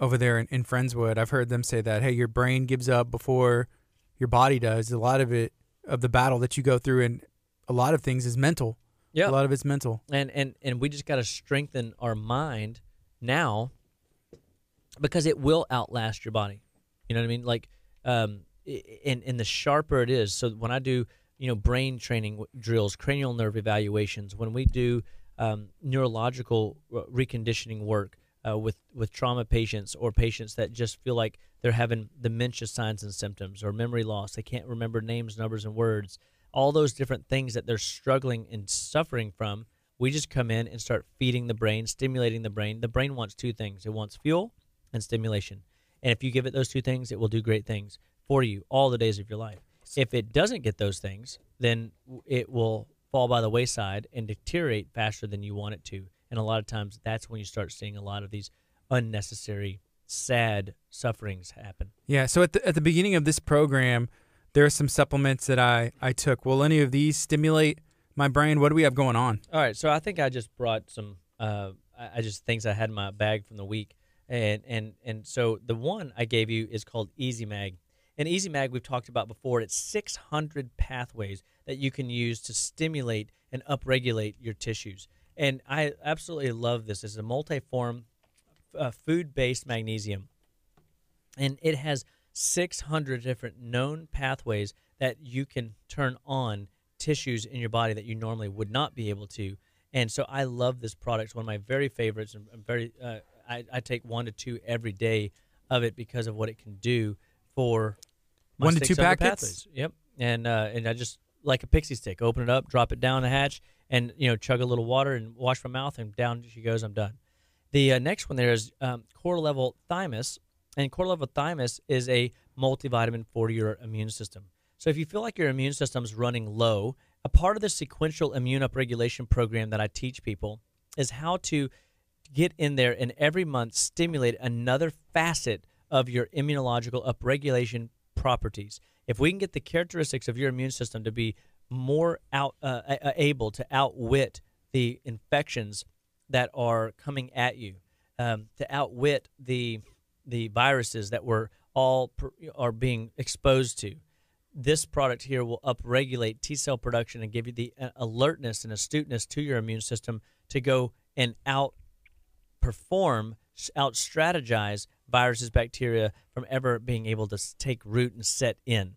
over there in, in Friendswood. I've heard them say that hey, your brain gives up before your body does. A lot of it of the battle that you go through and a lot of things is mental. Yeah. A lot of it's mental. And and and we just got to strengthen our mind now because it will outlast your body. You know what I mean? Like um and and the sharper it is. So when I do, you know, brain training drills, cranial nerve evaluations, when we do um, neurological uh, reconditioning work uh, with with trauma patients or patients that just feel like they're having dementia signs and symptoms or memory loss. They can't remember names, numbers, and words. All those different things that they're struggling and suffering from. We just come in and start feeding the brain, stimulating the brain. The brain wants two things: it wants fuel and stimulation. And if you give it those two things, it will do great things for you all the days of your life. If it doesn't get those things, then it will fall by the wayside and deteriorate faster than you want it to. And a lot of times that's when you start seeing a lot of these unnecessary sad sufferings happen. Yeah, so at the, at the beginning of this program, there are some supplements that I, I took. Will any of these stimulate my brain? What do we have going on? All right, so I think I just brought some, uh, I just things I had in my bag from the week. And, and, and so the one I gave you is called Easy Mag. And Easy Mag, we've talked about before, it's 600 pathways that you can use to stimulate and upregulate your tissues. And I absolutely love this. It's a multiform uh, food based magnesium, and it has 600 different known pathways that you can turn on tissues in your body that you normally would not be able to. And so I love this product. It's one of my very favorites. And very, uh, I, I, take one to two every day of it because of what it can do for one to two packets. Pathways. Yep. And uh, and I just like a pixie stick. Open it up, drop it down the hatch, and you know, chug a little water and wash my mouth, and down she goes. I'm done. The uh, next one there is um, core level thymus, and core level thymus is a multivitamin for your immune system. So if you feel like your immune system's running low, a part of the sequential immune upregulation program that I teach people is how to get in there and every month stimulate another facet of your immunological upregulation properties if we can get the characteristics of your immune system to be more out uh, able to outwit the infections that are coming at you, um, to outwit the the viruses that we're all per, are being exposed to. This product here will upregulate T cell production and give you the uh, alertness and astuteness to your immune system to go and outperform, out strategize viruses, bacteria from ever being able to take root and set in.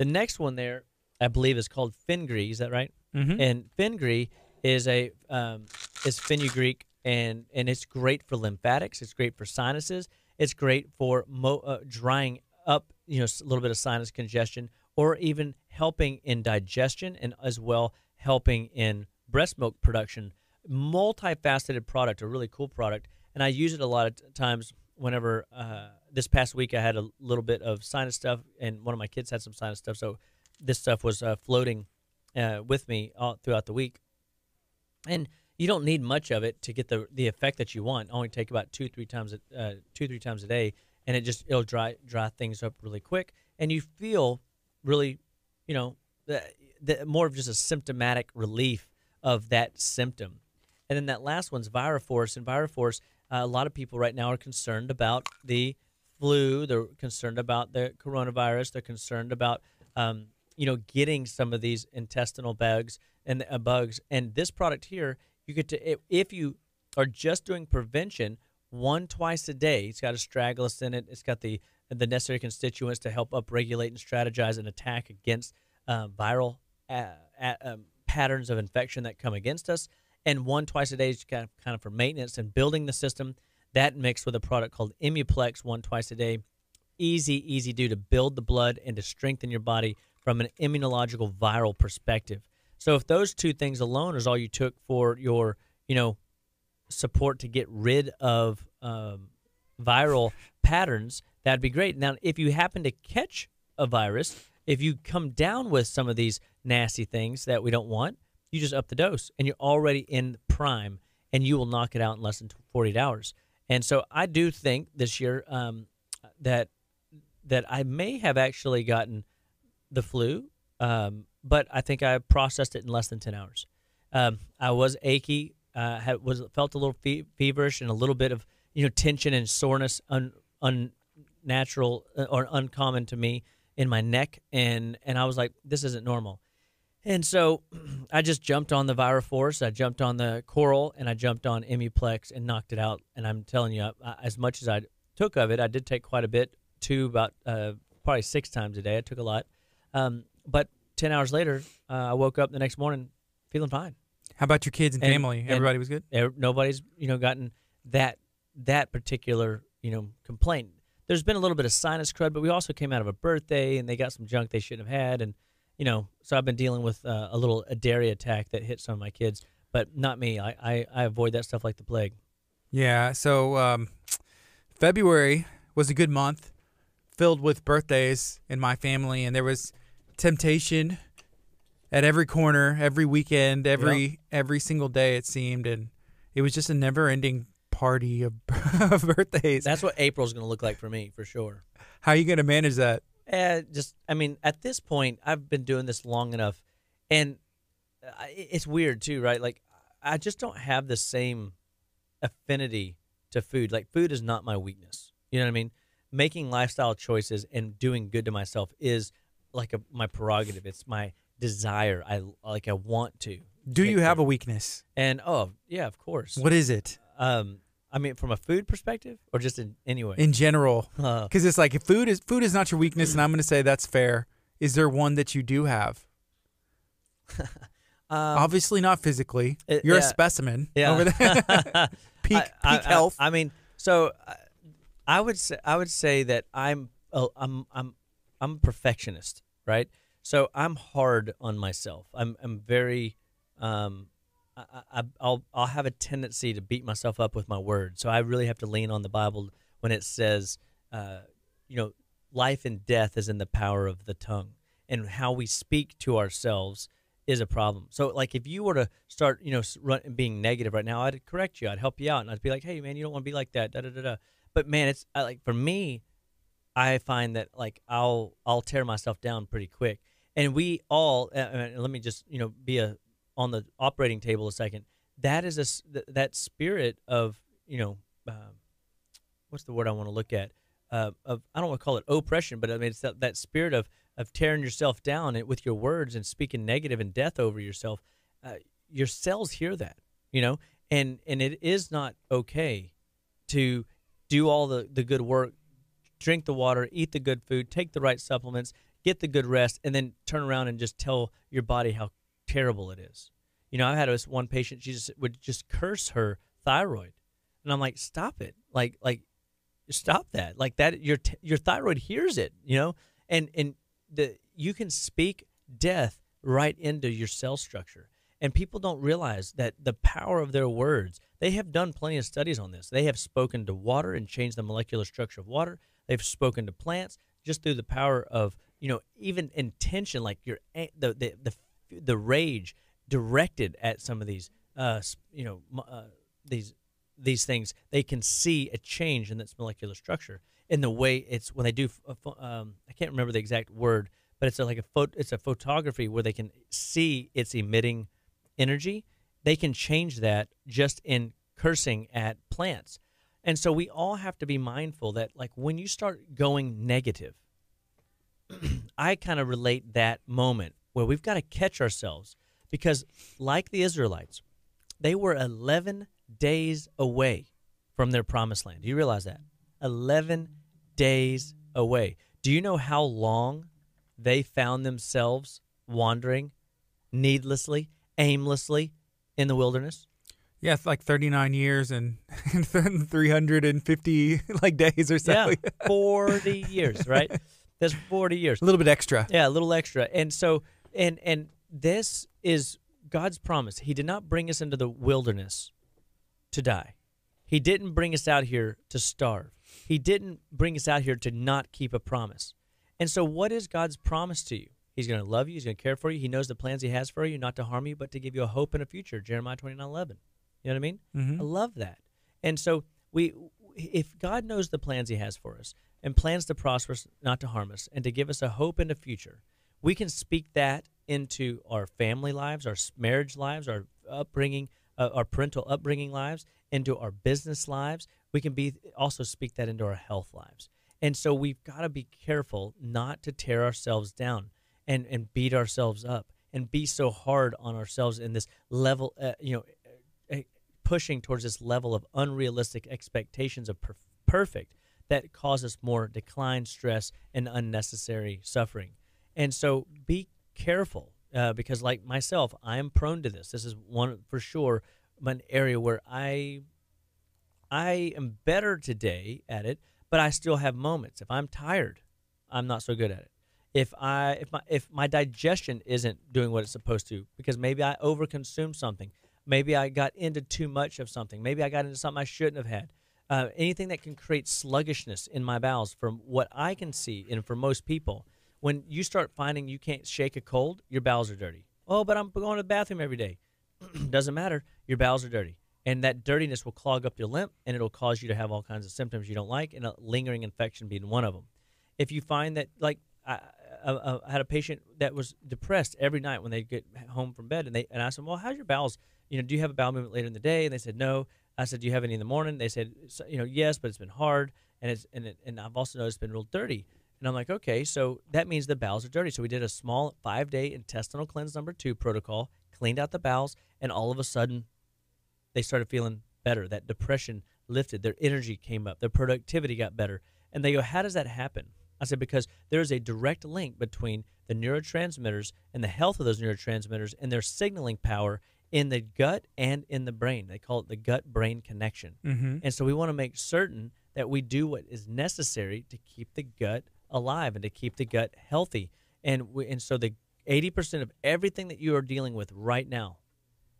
The next one there, I believe, is called Fingri. Is that right? Mm-hmm. And Fingri is a um, is fenugreek, and and it's great for lymphatics. It's great for sinuses. It's great for mo- uh, drying up, you know, a little bit of sinus congestion, or even helping in digestion, and as well helping in breast milk production. Multifaceted product, a really cool product, and I use it a lot of t- times whenever uh, this past week I had a little bit of sinus stuff, and one of my kids had some sinus stuff, so this stuff was uh, floating uh, with me all throughout the week. And you don't need much of it to get the the effect that you want. Only take about two three times a, uh, two three times a day, and it just it'll dry dry things up really quick, and you feel really, you know, the, the, more of just a symptomatic relief of that symptom. And then that last one's Viraforce. and Viraforce a lot of people right now are concerned about the flu. They're concerned about the coronavirus. They're concerned about um, you know getting some of these intestinal bugs and uh, bugs. And this product here, you get to if you are just doing prevention one twice a day. It's got astragalus in it. It's got the the necessary constituents to help upregulate and strategize and attack against uh, viral uh, um, patterns of infection that come against us and one twice a day is kind of, kind of for maintenance and building the system. That mixed with a product called Emuplex, one twice a day. Easy, easy do to build the blood and to strengthen your body from an immunological viral perspective. So if those two things alone is all you took for your, you know, support to get rid of um, viral patterns, that'd be great. Now, if you happen to catch a virus, if you come down with some of these nasty things that we don't want, you just up the dose and you're already in prime and you will knock it out in less than 48 hours. And so I do think this year um, that that I may have actually gotten the flu, um, but I think I processed it in less than 10 hours. Um, I was achy, uh, had, was felt a little fe- feverish and a little bit of you know tension and soreness un, unnatural uh, or uncommon to me in my neck and and I was like this isn't normal and so I just jumped on the Viraforce, I jumped on the Coral, and I jumped on Emuplex and knocked it out. And I'm telling you, as much as I took of it, I did take quite a bit, two about uh, probably six times a day. I took a lot. Um, but 10 hours later, uh, I woke up the next morning feeling fine. How about your kids and, and family? And Everybody was good? Nobody's, you know, gotten that that particular, you know, complaint. There's been a little bit of sinus crud, but we also came out of a birthday and they got some junk they shouldn't have had and – you know, so I've been dealing with uh, a little a dairy attack that hit some of my kids, but not me. I, I, I avoid that stuff like the plague. Yeah. So um, February was a good month, filled with birthdays in my family, and there was temptation at every corner, every weekend, every yep. every single day it seemed, and it was just a never ending party of, of birthdays. That's what April's going to look like for me, for sure. How are you going to manage that? eh, just I mean, at this point, I've been doing this long enough, and uh, I, it's weird too, right? Like, I just don't have the same affinity to food. Like, food is not my weakness. You know what I mean? Making lifestyle choices and doing good to myself is like a, my prerogative. It's my desire. I like. I want to. Do you have a weakness? And oh yeah, of course. What is it? Um, I mean, from a food perspective, or just in anyway, in general, because it's like food is food is not your weakness, and I'm going to say that's fair. Is there one that you do have? um, Obviously, not physically. It, You're yeah. a specimen yeah. over there. peak I, peak I, health. I, I, mean, so uh, I would say I would say that I'm I'm I'm I'm a perfectionist, right? So I'm hard on myself. I'm I'm very um, I, will I'll have a tendency to beat myself up with my words, So I really have to lean on the Bible when it says, uh, you know, life and death is in the power of the tongue, and how we speak to ourselves is a problem. So like if you were to start, you know, run, being negative right now, I'd correct you, I'd help you out, and I'd be like, hey man, you don't want to be like that, da da da da. But man, it's I, like for me, I find that like I'll I'll tear myself down pretty quick, and we all. Uh, let me just you know be a on the operating table a second, that is a th- that spirit of you know uh, what's the word I want to look at uh, of I don't want to call it oppression, but I mean it's that, that spirit of of tearing yourself down with your words and speaking negative and death over yourself. Uh, your cells hear that, you know, and and it is not okay to do all the the good work, drink the water, eat the good food, take the right supplements, get the good rest, and then turn around and just tell your body how terrible it is. You know, I had this one patient; she just would just curse her thyroid, and I'm like, "Stop it! Like, like, stop that! Like that your your thyroid hears it, you know." And and the you can speak death right into your cell structure, and people don't realize that the power of their words. They have done plenty of studies on this. They have spoken to water and changed the molecular structure of water. They've spoken to plants just through the power of you know even intention, like your eh, the the, the the rage directed at some of these, uh, you know, uh, these these things, they can see a change in this molecular structure in the way it's when they do. Uh, um, I can't remember the exact word, but it's a, like a photo. It's a photography where they can see it's emitting energy. They can change that just in cursing at plants. And so we all have to be mindful that like when you start going negative, I kind of relate that moment where we've got to catch ourselves because, like the Israelites, they were 11 days away from their promised land. Do you realize that? 11 days away. Do you know how long they found themselves wandering needlessly, aimlessly in the wilderness? Yeah, it's like 39 years and, 350 like days or so. Yeah, 40 years, right? That's 40 years. A little bit extra. Yeah, a little extra. And so and and this is God's promise. He did not bring us into the wilderness to die. He didn't bring us out here to starve. He didn't bring us out here to not keep a promise. And so what is God's promise to you? He's going to love you, he's going to care for you. He knows the plans he has for you, not to harm you, but to give you a hope and a future. Jeremiah 29:11. You know what I mean? Mm-hmm. I love that. And so we if God knows the plans he has for us and plans to prosper us, not to harm us, and to give us a hope and a future, we can speak that into our family lives, our marriage lives, our upbringing, uh, our parental upbringing lives, into our business lives. We can be also speak that into our health lives. And so we've got to be careful not to tear ourselves down and and beat ourselves up and be so hard on ourselves in this level, uh, you know, uh, pushing towards this level of unrealistic expectations of per- perfect that causes more decline, stress, and unnecessary suffering. And so be careful uh, because, like myself, I'm prone to this. This is one for sure, an area where I I am better today at it, but I still have moments. If I'm tired, I'm not so good at it. If I if my if my digestion isn't doing what it's supposed to because maybe I overconsumed something, maybe I got into too much of something, maybe I got into something I shouldn't have had. Uh, anything that can create sluggishness in my bowels, from what I can see, and for most people, when you start finding you can't shake a cold, your bowels are dirty. Oh, but I'm going to the bathroom every day. Doesn't matter. Your bowels are dirty. And that dirtiness will clog up your lymph and it'll cause you to have all kinds of symptoms you don't like, and a lingering infection being one of them. If you find that, like, I, I, I had a patient that was depressed every night when they get home from bed, and they and I said, "Well, how's your bowels? You know, do you have a bowel movement later in the day?" And they said, "No." I said, "Do you have any in the morning?" They said, "You know, yes, but it's been hard, and it's and it, and I've also noticed it's been real dirty." And I'm like, okay, so that means the bowels are dirty. So we did a small five day intestinal cleanse number two protocol, cleaned out the bowels, and all of a sudden they started feeling better. That depression lifted, their energy came up, their productivity got better. And they go, how does that happen? I said, because there is a direct link between the neurotransmitters and the health of those neurotransmitters and their signaling power in the gut and in the brain. They call it the gut brain connection. Mm-hmm. And so we want to make certain that we do what is necessary to keep the gut alive and to keep the gut healthy. And we, and so the 80% of everything that you are dealing with right now,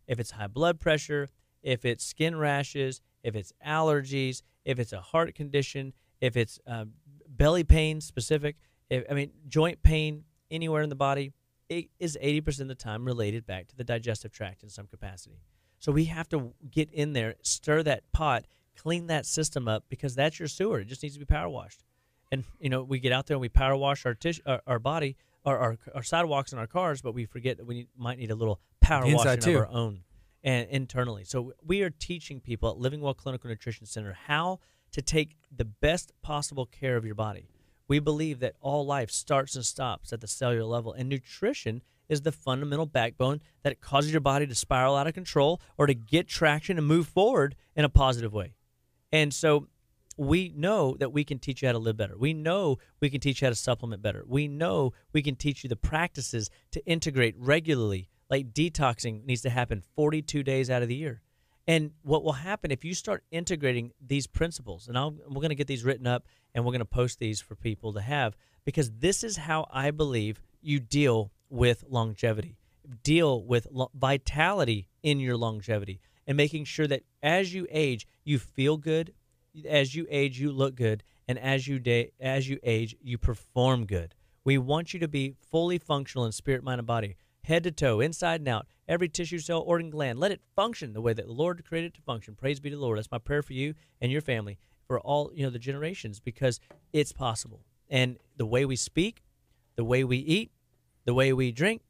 if it's high blood pressure, if it's skin rashes, if it's allergies, if it's a heart condition, if it's uh, belly pain specific, if, I mean joint pain anywhere in the body, it is 80% of the time related back to the digestive tract in some capacity. So we have to get in there, stir that pot, clean that system up because that's your sewer. It just needs to be power washed and you know we get out there and we power wash our our, our body, our, our, our sidewalks and our cars, but we forget that we need, might need a little power wash washing too. of our own and internally. So we are teaching people at Living Well Clinical Nutrition Center how to take the best possible care of your body. We believe that all life starts and stops at the cellular level, and nutrition is the fundamental backbone that causes your body to spiral out of control or to get traction and move forward in a positive way. And so we know that we can teach you how to live better. We know we can teach you how to supplement better. We know we can teach you the practices to integrate regularly. Like detoxing needs to happen 42 days out of the year. And what will happen if you start integrating these principles, and I'll, we're going to get these written up and we're going to post these for people to have, because this is how I believe you deal with longevity, deal with lo- vitality in your longevity, and making sure that as you age, you feel good, as you age, you look good, and as you day, as you age, you perform good. We want you to be fully functional in spirit, mind, and body, head to toe, inside and out, every tissue, cell, organ, gland. Let it function the way that the Lord created it to function. Praise be to the Lord. That's my prayer for you and your family, for all you know the generations, because it's possible. And the way we speak, the way we eat, the way we drink,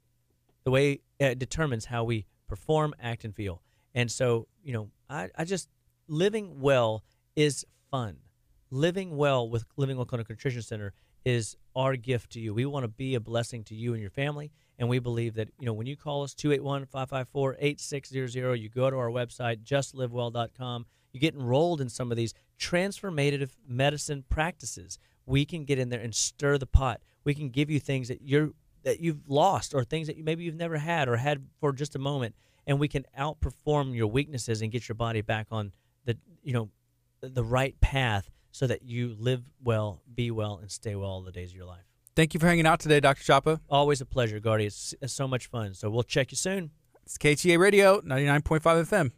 the way uh, it determines how we perform, act, and feel. And so, you know, I, I just living well is fun. Living well with Living Well Clinical Nutrition Center is our gift to you. We want to be a blessing to you and your family. And we believe that, you know, when you call us 281 554 8600, you go to our website, justlivewell.com, you get enrolled in some of these transformative medicine practices. We can get in there and stir the pot. We can give you things that you're that you've lost or things that you, maybe you've never had or had for just a moment and we can outperform your weaknesses and get your body back on the you know the right path so that you live well, be well, and stay well all the days of your life. Thank you for hanging out today, Dr. Chapa. Always a pleasure, Gordy. It's, it's so much fun. So we'll check you soon. It's KTA Radio, 99.5 FM.